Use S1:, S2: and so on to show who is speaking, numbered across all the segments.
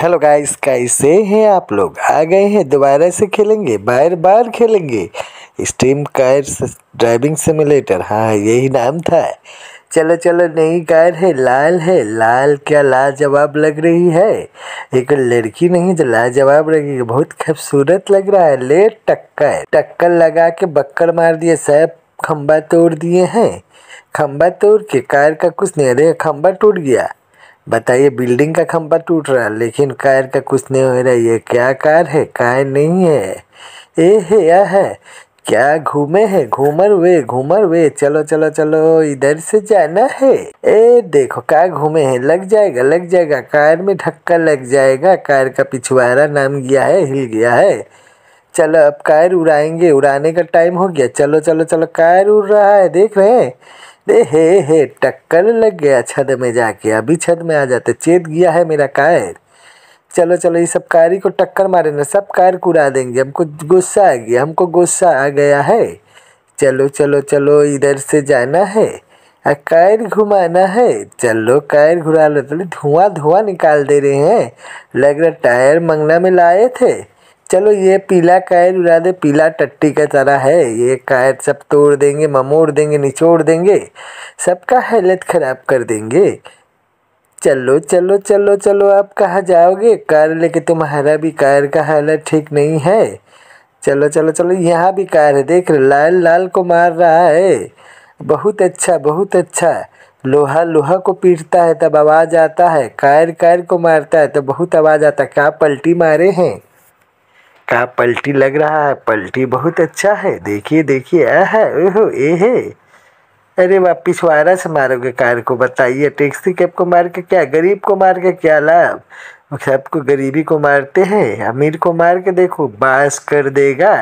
S1: hello guys कैसे हैं आप लोग आ गए हैं दोबारा से खेलेंगे बार बार खेलेंगे स्टीम कार ड्राइविंग सिमुलेटर हाँ यही नाम था चलो चलो नई कार है लाल है लाल क्या लाजवाब लग रही है एक लड़की नहीं जो लाजवाब लगी बहुत खूबसूरत लग रहा है ले टक्कर टक्कर लगा के बक्कर मार दिए सब खम्बा तोड़ दिए हैं खम्बा तोड़ के कार का कुछ नहीं अरे खम्बा टूट गया बताइए बिल्डिंग का खंबा टूट रहा है लेकिन कार का कुछ नहीं हो रहा ये क्या कार है कार नहीं है ए है या है क्या घूमे है घूमर वे घूमर वे चलो चलो चलो इधर से जाना है ए देखो क्या घूमे है लग जाएगा लग जाएगा कार में ढक्का लग जाएगा कार का पिछवाड़ा नाम गया है हिल गया है चलो अब कार उड़ाएंगे उड़ाने का टाइम हो गया चलो चलो चलो कार उड़ रहा है देख रहे हैं दे हे हे टक्कर लग गया छत में जाके अभी छत में आ जाते चेत गया है मेरा कायर चलो चलो ये सब कारी को टक्कर मारे ना सब कार उड़ा देंगे हमको गुस्सा आ गया हमको गुस्सा आ गया है चलो चलो चलो इधर से जाना है कायर घुमाना है चलो कायर घुरा लो चलो धुआं धुआं निकाल दे रहे हैं लग रहा टायर मंगना में लाए थे चलो ये पीला कायर उड़ा दे पीला टट्टी का तरह है ये कायर सब तोड़ देंगे ममोड़ देंगे निचोड़ देंगे सबका हालत ख़राब कर देंगे चलो चलो चलो चलो आप कहाँ जाओगे कार लेके तुम्हारा भी कायर का हालत ठीक नहीं है चलो चलो चलो यहाँ भी कार है देख लाल लाल को मार रहा है बहुत अच्छा बहुत अच्छा लोहा लोहा को पीटता है तब आवाज़ आता है कायर कायर को मारता है तो बहुत आवाज़ आता है क्या पलटी मारे हैं का पलटी लग रहा है पलटी बहुत अच्छा है देखिए देखिए आ है ओहो ए है अरे बाप पिछवाड़ा से मारोगे कार को बताइए टैक्सी कैब को मार के क्या गरीब को मार के क्या लाभ सबको गरीबी को मारते हैं अमीर को मार के देखो बास कर देगा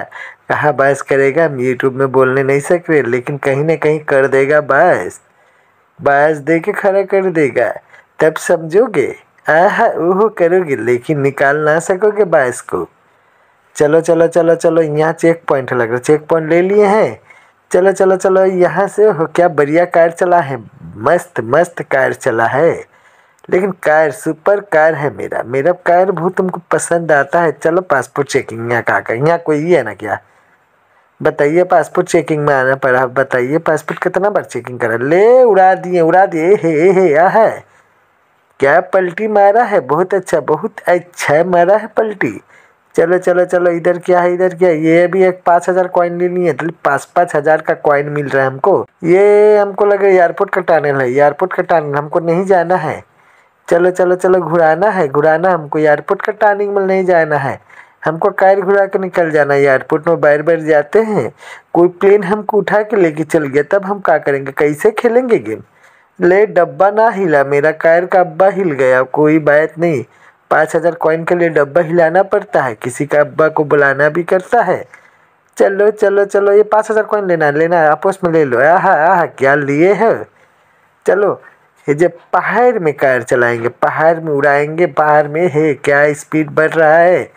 S1: कहाँ बास करेगा हम यूट्यूब में बोलने नहीं सक रहे लेकिन कहीं ना कहीं कर देगा बास बास दे के खड़ा कर देगा तब समझोगे आह ओहो करोगे लेकिन निकाल ना सकोगे बास को चलो चलो चलो चलो यहाँ चेक पॉइंट लग रहा चेक पॉइंट ले लिए हैं चलो चलो चलो यहाँ से हो क्या बढ़िया कार चला है मस्त मस्त कार चला है लेकिन कार सुपर कार है मेरा मेरा कार बहुत तुमको पसंद आता है चलो पासपोर्ट चेकिंग यहाँ कहाँ का यहाँ कोई ही है ना क्या बताइए पासपोर्ट चेकिंग में आना पड़ा बताइए पासपोर्ट कितना बार चेकिंग करा ले उड़ा दिए उड़ा दिए हे हे या है क्या पलटी मारा है बहुत अच्छा बहुत अच्छा मारा है पलटी चलो चलो चलो इधर क्या है इधर क्या ये भी एक पाँच हज़ार कॉइन लेनी है तो पाँच पाँच हज़ार का कॉइन मिल रहा है हमको ये हमको लगे एयरपोर्ट का टनल है एयरपोर्ट का टनल हमको नहीं जाना है चलो चलो चलो घुराना है घुराना हमको एयरपोर्ट का टर्निंग में नहीं जाना है हमको कैर घुरा के निकल जाना है एयरपोर्ट में बैर बैर जाते हैं कोई प्लेन हमको उठा के लेके चल गया तब हम क्या करेंगे कैसे खेलेंगे गेम ले डब्बा ना हिला मेरा कैर का अब्बा हिल गया कोई बात नहीं पाँच हज़ार कॉइन के लिए डब्बा हिलाना पड़ता है किसी का अब्बा को बुलाना भी करता है चलो चलो चलो ये पाँच हज़ार कॉइन लेना लेना आपस में ले लो आह आह क्या लिए है चलो ये जब पहाड़ में कार चलाएंगे पहाड़ में उड़ाएंगे पहाड़ में है क्या स्पीड बढ़ रहा है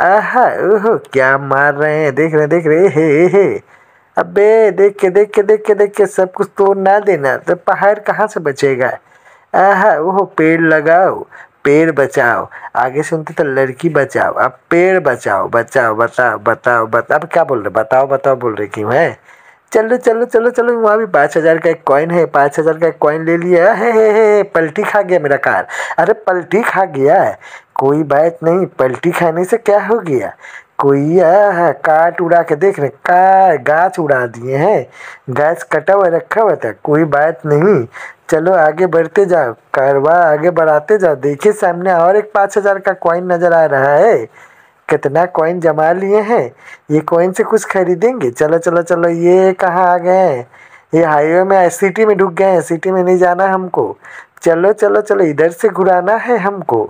S1: आह ओहो क्या मार रहे हैं देख रहे हैं देख रहे हे हे अबे देख के देख के देख के देख के सब कुछ तोड़ ना देना तो पहाड़ कहाँ से बचेगा आह ओहो पेड़ लगाओ पेड़ बचाओ आगे सुनते तो लड़की बचाओ अब पेड़ बचाओ बचाओ बताओ बताओ बताओ अब क्या बोल रहे बताओ बताओ बोल रहे क्यों है चलो चलो चलो चलो वहाँ भी पाँच हज़ार का एक कॉइन है पाँच हज़ार का एक कॉइन ले लिया है हे हे हे पलटी खा गया मेरा कार अरे पलटी खा गया कोई बात नहीं पलटी खाने से क्या हो गया कोई है काट उड़ा के देख रहे का गाछ उड़ा दिए हैं गाछ कटा हुआ रखा हुआ था कोई बात नहीं चलो आगे बढ़ते जाओ कारवा आगे बढ़ाते जाओ देखिए सामने और एक पाँच हज़ार का कॉइन नज़र आ रहा है कितना कॉइन जमा लिए हैं ये कॉइन से कुछ खरीदेंगे चलो चलो चलो ये कहाँ आ गए हैं ये हाईवे में सिटी में ढुक गए हैं सिटी में नहीं जाना हमको चलो चलो चलो इधर से घुराना है हमको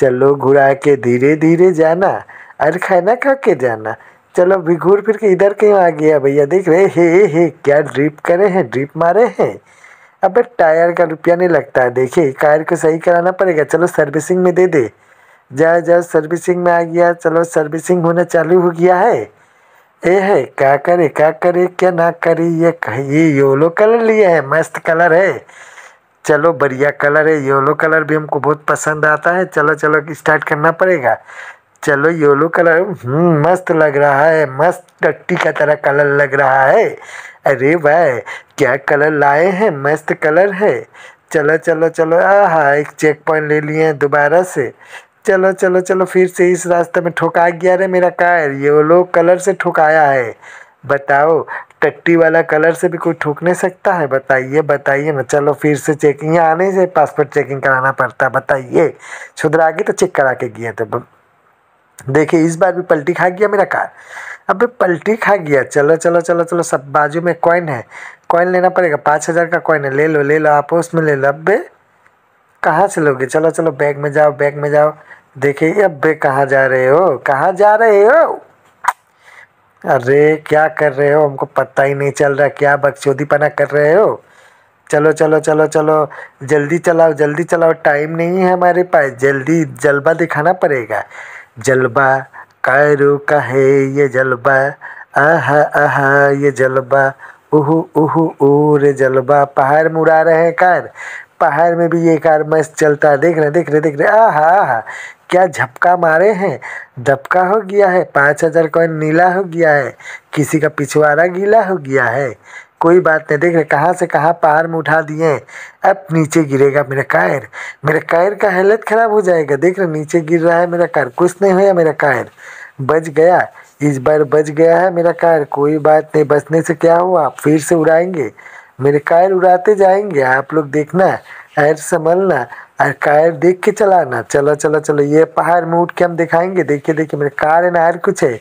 S1: चलो घुरा के धीरे धीरे जाना अरे खाना खा के जाना चलो अभी घूर फिर के इधर क्यों आ गया भैया देख रहे हे हे क्या ड्रिप करे हैं ड्रिप मारे हैं अब टायर का रुपया नहीं लगता है देखिए कार को सही कराना पड़ेगा चलो सर्विसिंग में दे दे जा जा सर्विसिंग में आ गया चलो सर्विसिंग होना चालू हो गया है ए है क्या करे क्या करे क्या ना करे ये ये योलो कलर लिया है मस्त कलर है चलो बढ़िया कलर है योलो कलर भी हमको बहुत पसंद आता है चलो चलो स्टार्ट करना पड़ेगा चलो येलो कलर हम्म, मस्त लग रहा है मस्त टट्टी का तरह कलर लग रहा है अरे भाई क्या कलर लाए हैं मस्त कलर है चलो चलो चलो हाँ एक चेक पॉइंट ले लिए हैं दोबारा से चलो चलो चलो फिर से इस रास्ते में ठोका गया रे मेरा कार येलो कलर से ठुकाया है बताओ टट्टी वाला कलर से भी कोई ठोक नहीं सकता है बताइए बताइए ना चलो फिर से चेकिंग आने से पासपोर्ट चेकिंग कराना पड़ता है बताइए सुधरा के तो चेक करा के गए थे तो देखिए इस बार भी पलटी खा गया मेरा कार अबे पलटी खा गया चलो चलो चलो चलो सब बाजू में कॉइन है कॉइन लेना पड़ेगा पाँच हज़ार का कॉइन है ले लो ले लो आप उसमें ले लो अबे कहाँ से लोगे चलो चलो बैग में जाओ बैग में जाओ देखिए अबे कहाँ जा रहे हो कहाँ जा रहे हो अरे क्या कर रहे हो हमको पता ही नहीं चल रहा क्या बकचोदीपना कर रहे हो चलो चलो चलो चलो जल्दी चलाओ जल्दी चलाओ टाइम नहीं है हमारे पास जल्दी जलवा दिखाना पड़ेगा जलबा कायरू कहे ये जलबा आह आह ये जलबा उहू उहू ऊर जलबा पहाड़ में उड़ा रहे हैं कार पहाड़ में भी ये कार मस्त चलता है देख रहे देख रहे देख रहे आहा आहा क्या झपका मारे हैं दबका हो गया है पाँच हज़ार कॉइन नीला हो गया है किसी का पिछवाड़ा गीला हो गया है कोई बात नहीं देख रहे कहाँ से कहाँ पहाड़ में उठा दिए अब नीचे गिरेगा मेरा कायर मेरा कायर का हालत ख़राब हो जाएगा देख रहे नीचे गिर रहा है मेरा कार कुछ नहीं हुआ मेरा कायर बच गया इस बार बच गया है मेरा कार कोई बात नहीं बचने से क्या हुआ फिर से उड़ाएंगे मेरे कायर उड़ाते जाएंगे आप लोग देखना ऐर संभलना और कायर देख के चलाना चलो चलो चलो ये पहाड़ में उठ के हम दिखाएंगे देखिए देखिए मेरे कार है ना कुछ है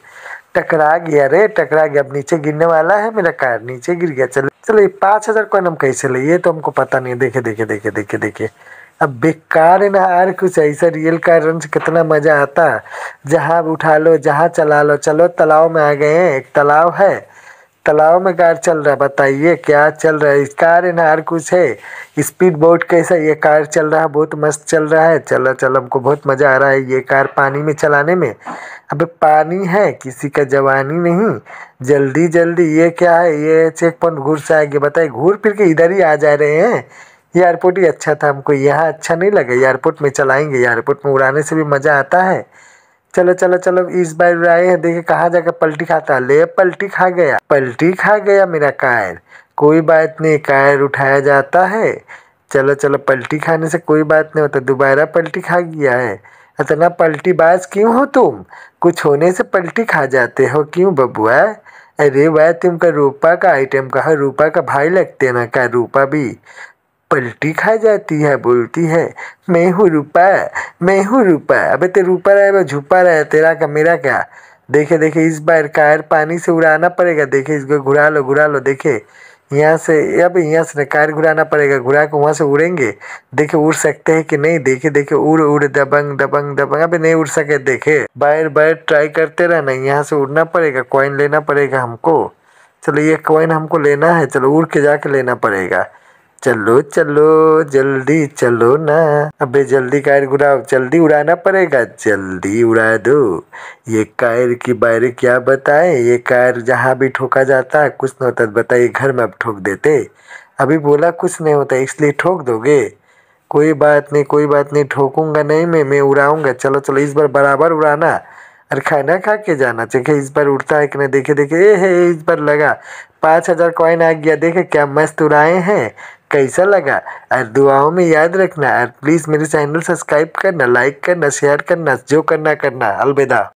S1: टकरा गया रे टकरा गया अब नीचे गिरने वाला है मेरा कार नीचे गिर गया चलो चलो ये पाँच हज़ार कॉइन हम कैसे ले ये तो हमको पता नहीं देखे देखे देखे देखे देखे अब बेकार है ना यार कुछ ऐसा रियल कार रन से कितना मज़ा आता जहाँ उठा लो जहाँ चला लो चलो तालाब में आ गए हैं एक तालाब है तालाब में कार चल रहा है बताइए क्या चल रहा है इस कार है ना हर कुछ है स्पीड बोट कैसा ये कार चल रहा है बहुत मस्त चल रहा है चला चल हमको बहुत मज़ा आ रहा है ये कार पानी में चलाने में अबे पानी है किसी का जवानी नहीं जल्दी जल्दी ये क्या है ये चेक पॉइंट घूर से आएंगे बताइए घूर फिर के इधर ही आ जा रहे हैं ये एयरपोर्ट ही अच्छा था हमको यहाँ अच्छा नहीं लगा एयरपोर्ट में चलाएँगे एयरपोर्ट में उड़ाने से भी मज़ा आता है चलो चलो चलो इस बार आए हैं देखे कहाँ जाकर पलटी खाता है ले पलटी खा गया पलटी खा गया मेरा कायर कोई बात नहीं कायर उठाया जाता है चलो चलो पलटी खाने से कोई बात नहीं होता दोबारा पलटी खा गया है इतना बाज क्यों हो तुम कुछ होने से पलटी खा जाते हो क्यों बबुआ अरे वह तुमका रूपा का आइटम कहा रूपा का भाई लगते ना क्या रूपा भी पलटी खा जाती है बोलती है मैं हूँ रूपा मैं हूँ रूपा अबे ते रूपा रहे अबे झुपा रहे तेरा का मेरा क्या देखे देखे इस बार कार पानी से उड़ाना पड़ेगा देखे इसको घुरा लो घुरा लो देखे यहाँ से अब यहाँ से कार घुराना पड़ेगा घुरा के वहाँ से उड़ेंगे देखे उड़ सकते हैं कि नहीं देखे देखे उड़ उड़ दबंग दबंग दबंग अभी नहीं उड़ सके देखे बाहर बाहर ट्राई करते रहना यहाँ से उड़ना पड़ेगा कॉइन लेना पड़ेगा हमको चलो ये कॉइन हमको लेना है चलो उड़ के जाके लेना पड़ेगा चलो चलो जल्दी चलो ना अबे जल्दी कायर घुराओ जल्दी उड़ाना पड़ेगा जल्दी उड़ा दो ये कायर की बारे क्या बताए ये कायर जहाँ भी ठोका जाता है कुछ नहीं होता बताइए घर में अब ठोक देते अभी बोला कुछ नहीं होता इसलिए ठोक दोगे कोई बात नहीं कोई बात नहीं ठोकूंगा नहीं मैं मैं उड़ाऊंगा चलो चलो इस बार बराबर उड़ाना और खाना खा के जाना चाहिए इस बार उड़ता है कि नहीं देखे देखे ए इस बार लगा पाँच हज़ार कॉइन आ गया देखे क्या मस्त उड़ाए हैं कैसा लगा और दुआओं में याद रखना और प्लीज़ मेरे चैनल सब्सक्राइब करना लाइक करना शेयर करना जो करना करना अलविदा